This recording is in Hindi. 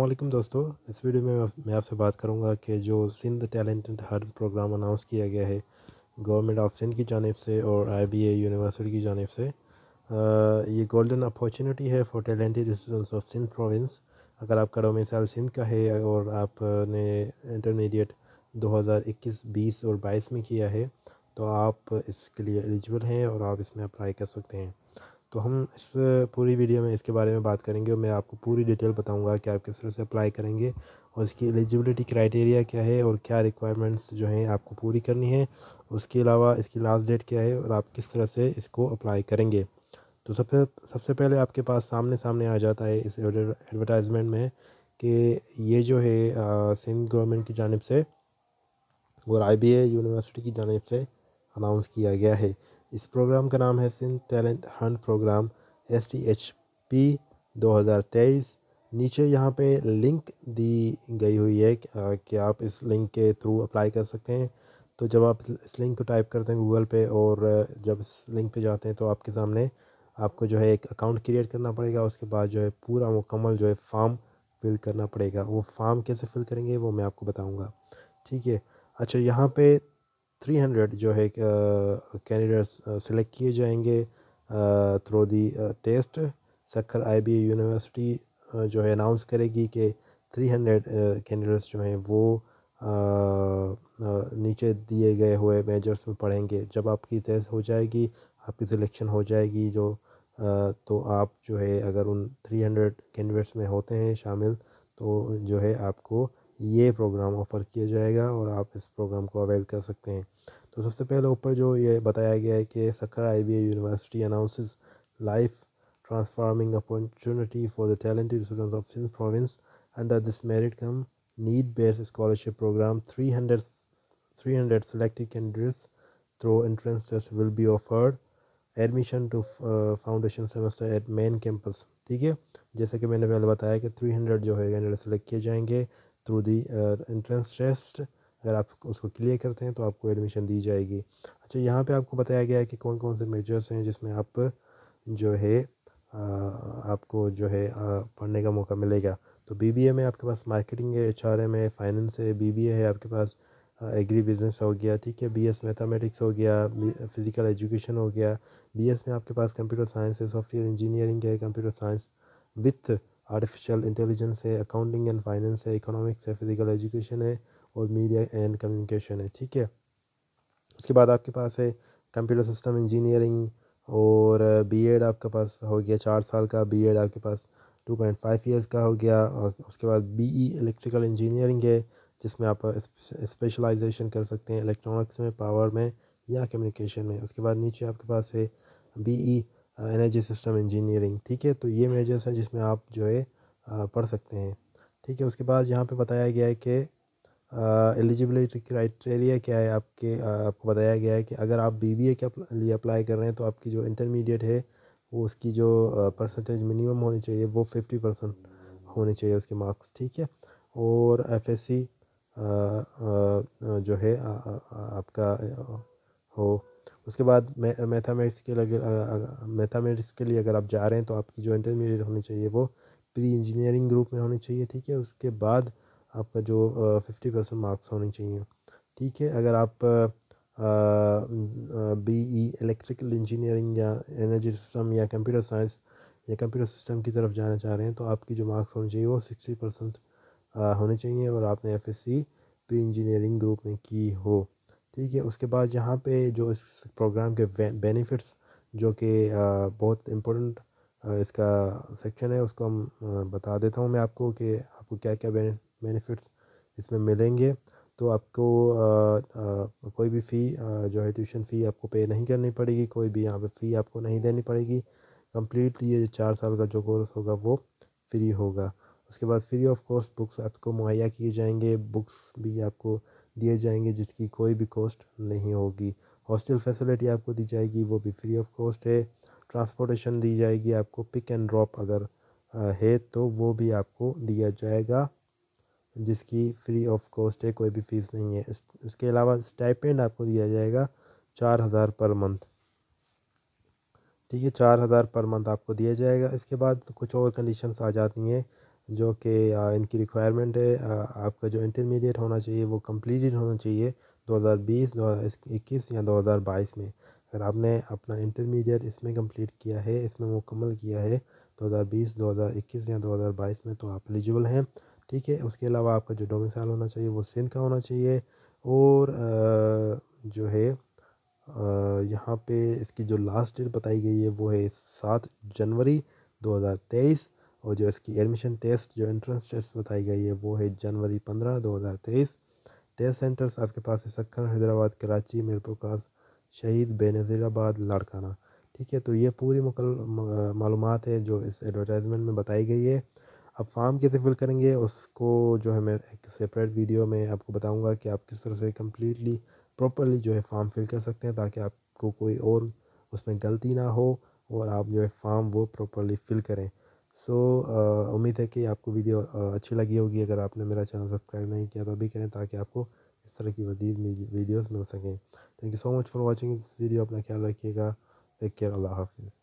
अल्लाम दोस्तों इस वीडियो में मैं आपसे बात करूंगा कि जो सिंध टैलेंटेड हर प्रोग्राम अनाउंस किया गया है गवर्नमेंट ऑफ सिंध की जानब से और आईबीए यूनिवर्सिटी की जानब से आ, ये गोल्डन अपॉर्चुनिटी है for talented students of Sindh province अगर आपका डोमिसाइल सिंध का है और आपने इंटरमीडिएट 2021 20 और 22 में किया है तो आप इसके लिए एलिजिबल हैं और आप इसमें अप्लाई कर सकते हैं तो हम इस पूरी वीडियो में इसके बारे में बात करेंगे और मैं आपको पूरी डिटेल बताऊंगा कि आप किस तरह से अप्लाई करेंगे और इसकी एलिजिबिलिटी क्राइटेरिया क्या है और क्या रिक्वायरमेंट्स जो हैं आपको पूरी करनी है उसके अलावा इसकी लास्ट डेट क्या है और आप किस तरह से इसको अप्लाई करेंगे तो सबसे सबसे पहले आपके पास सामने सामने आ जाता है इस एडवर्टाइजमेंट में कि ये जो है सिंध गवर्नमेंट की जानब से और आई बी यूनिवर्सिटी की जानब से अनाउंस किया गया है इस प्रोग्राम का नाम है Sindh talent hunt program S T H P दो हज़ार तेईस नीचे यहाँ पे लिंक दी गई हुई है कि आप इस लिंक के थ्रू अप्लाई कर सकते हैं तो जब आप इस लिंक को टाइप करते हैं गूगल पे और जब इस लिंक पे जाते हैं तो आपके सामने आपको जो है एक अकाउंट क्रिएट करना पड़ेगा उसके बाद जो है पूरा मुकम्मल जो है फॉर्म फिल करना पड़ेगा वो फॉर्म कैसे फिल करेंगे वो मैं आपको बताऊँगा ठीक है अच्छा यहाँ पे थ्री हंड्रेड जो है कैंडिडेट्स सेलेक्ट किए जाएंगे through the test Sukkur IB university जो है अनाउंस करेगी कि थ्री हंड्रेड कैंडिडेट्स जो हैं वो नीचे दिए गए हुए मेजर्स में पढ़ेंगे जब आपकी टेस्ट हो जाएगी आपकी सिलेक्शन हो जाएगी जो तो आप जो है अगर उन थ्री हंड्रेड कैंडिडेट्स में होते हैं शामिल तो जो है आपको ये प्रोग्राम ऑफ़र किया जाएगा और आप इस प्रोग्राम को अवेल कर सकते हैं तो सबसे पहले ऊपर जो ये बताया गया है कि Sukkur I B university announce life transforming opportunity for the talented students of Sindh province under this merit cum need base scholarship program three hundred three hundred selected candidates through entrance test will be offered admission to foundation semester at main campus ठीक है जैसे कि मैंने पहले बताया कि थ्री हंड्रेड जो है कैंडिडेट सेलेक्ट किए जाएंगे थ्रू दी एंट्रेंस टेस्ट अगर आप उसको क्लियर करते हैं तो आपको एडमिशन दी जाएगी अच्छा यहाँ पे आपको बताया गया है कि कौन कौन से मेजर्स हैं जिसमें आप जो है आपको जो है पढ़ने का मौका मिलेगा तो बी बी ए में आपके पास मार्केटिंग है एच आर एम है फाइनेंस है बी बी ए है आपके पास एग्री बिजनेस हो गया ठीक है बी एस मैथामेटिक्स हो गया फिज़िकल एजुकेशन हो गया बी एस में आपके पास कंप्यूटर साइंस है सॉफ्टवेयर इंजीनियरिंग है computer science with artificial intelligence है अकाउंटिंग एंड फाइनेंस है इकोनॉमिक्स है फिज़िकल एजुकेशन है और मीडिया एंड कम्युनिकेशन है ठीक है उसके बाद आपके पास है कंप्यूटर सिस्टम इंजीनियरिंग और बीएड आपके पास हो गया चार साल का बीएड आपके पास टू पॉइंट फाइव ईयर्स का हो गया और उसके बाद बीई इलेक्ट्रिकल इंजीनियरिंग है जिसमें आप स्पेशलाइजेशन कर सकते हैं इलेक्ट्रॉनिक्स में पावर में या कम्युनिकेशन में उसके बाद नीचे आपके पास है बीई एनर्जी सिस्टम इंजीनियरिंग ठीक है तो ये मेजर्स हैं जिसमें आप जो है पढ़ सकते हैं ठीक है उसके बाद यहाँ पर बताया गया है कि एलिजिबिलिटी क्राइटेरिया क्या है आपके आपको बताया गया है कि अगर आप बीबीए के लिए अप्लाई कर रहे हैं तो आपकी जो इंटरमीडिएट है वो उसकी जो परसेंटेज मिनिमम होनी चाहिए वो फिफ्टी परसेंट होनी चाहिए उसके मार्क्स ठीक है और एफएससी जो है आ, आ, आपका हो उसके बाद मैथामेटिक्स के लिए मैथामेटिक्स के लिए अगर आप जा रहे हैं तो आपकी जो इंटरमीडिएट होनी चाहिए वो प्री इंजीनियरिंग ग्रुप में होनी चाहिए ठीक है उसके बाद आपका जो फिफ्टी परसेंट मार्क्स होने चाहिए ठीक है अगर आप बी ई इलेक्ट्रिकल इंजीनियरिंग या एनर्जी सिस्टम या कंप्यूटर साइंस या कंप्यूटर सिस्टम की तरफ जाना चाह रहे हैं तो आपकी जो मार्क्स होने चाहिए वो सिक्सटी परसेंट होने चाहिए और आपने F S C pre engineering group में की हो ठीक है उसके बाद यहाँ पे जो इस प्रोग्राम के बेनिफिट्स जो कि बहुत इम्पोर्टेंट इसका सेक्शन है उसको हम बता देता हूँ मैं आपको कि आपको क्या क्या बेनिफिट्स इसमें मिलेंगे तो आपको आ, आ, कोई भी फ़ी जो है ट्यूशन फ़ी आपको पे नहीं करनी पड़ेगी कोई भी यहाँ पे फ़ी आपको नहीं देनी पड़ेगी कम्प्लीटली ये चार साल का जो कोर्स होगा वो फ्री होगा उसके बाद फ्री ऑफ कॉस्ट बुक्स आपको मुहैया किए जाएंगे बुक्स भी आपको दिए जाएंगे जिसकी कोई भी कॉस्ट नहीं होगी हॉस्टल फैसिलिटी आपको दी जाएगी वो भी फ्री ऑफ कॉस्ट है ट्रांसपोर्टेशन दी जाएगी आपको पिक एंड ड्रॉप अगर है तो वो भी आपको दिया जाएगा जिसकी फ्री ऑफ कॉस्ट है कोई भी फ़ीस नहीं है इसके अलावा स्टाइपेंड आपको दिया जाएगा चार हज़ार पर मंथ ठीक है चार हज़ार पर मंथ आपको दिया जाएगा इसके बाद कुछ और कंडीशंस आ जाती हैं जो कि इनकी रिक्वायरमेंट है आपका जो इंटरमीडिएट होना चाहिए वो कम्प्लीटेड होना चाहिए 2020, 2021 या 2022 में अगर आपने अपना इंटरमीडिएट इसमें कंप्लीट किया है इसमें मुकम्मल किया है 2020, 2021 या 2022 में तो आप एलिजिबल हैं ठीक है उसके अलावा आपका जो डोमिसाइल होना चाहिए वो सिंध का होना चाहिए और जो है यहाँ पे इसकी जो लास्ट डेट बताई गई है वो है सात जनवरी 2023 और जो इसकी एडमिशन टेस्ट जो एंट्रेंस टेस्ट बताई गई है वो है जनवरी पंद्रह दो हज़ार तेईस टेस्ट सेंटर्स आपके पास है सखन हैदराबाद कराची मीरपुर कास शहीद बेनज़ीराबाद लाड़काना ठीक है तो ये पूरी मकल मालूम है जो इस एडवर्टाइजमेंट में बताई गई है आप फार्म कैसे फिल करेंगे उसको जो है मैं एक सेपरेट वीडियो में आपको बताऊंगा कि आप किस तरह से कम्प्लीटली प्रॉपरली जो है फार्म फिल कर सकते हैं ताकि आपको कोई और उसमें गलती ना हो और आप जो है फार्म वो प्रॉपरली फिल करें सो so, उम्मीद है कि आपको वीडियो अच्छी लगी होगी अगर आपने मेरा चैनल सब्सक्राइब नहीं किया तो अभी करें ताकि आपको इस तरह की वजीद वीडियोस मिल सकें thank you so much for watching this video अपना ख्याल रखिएगा टेक केयर अल्लाह हाफिज़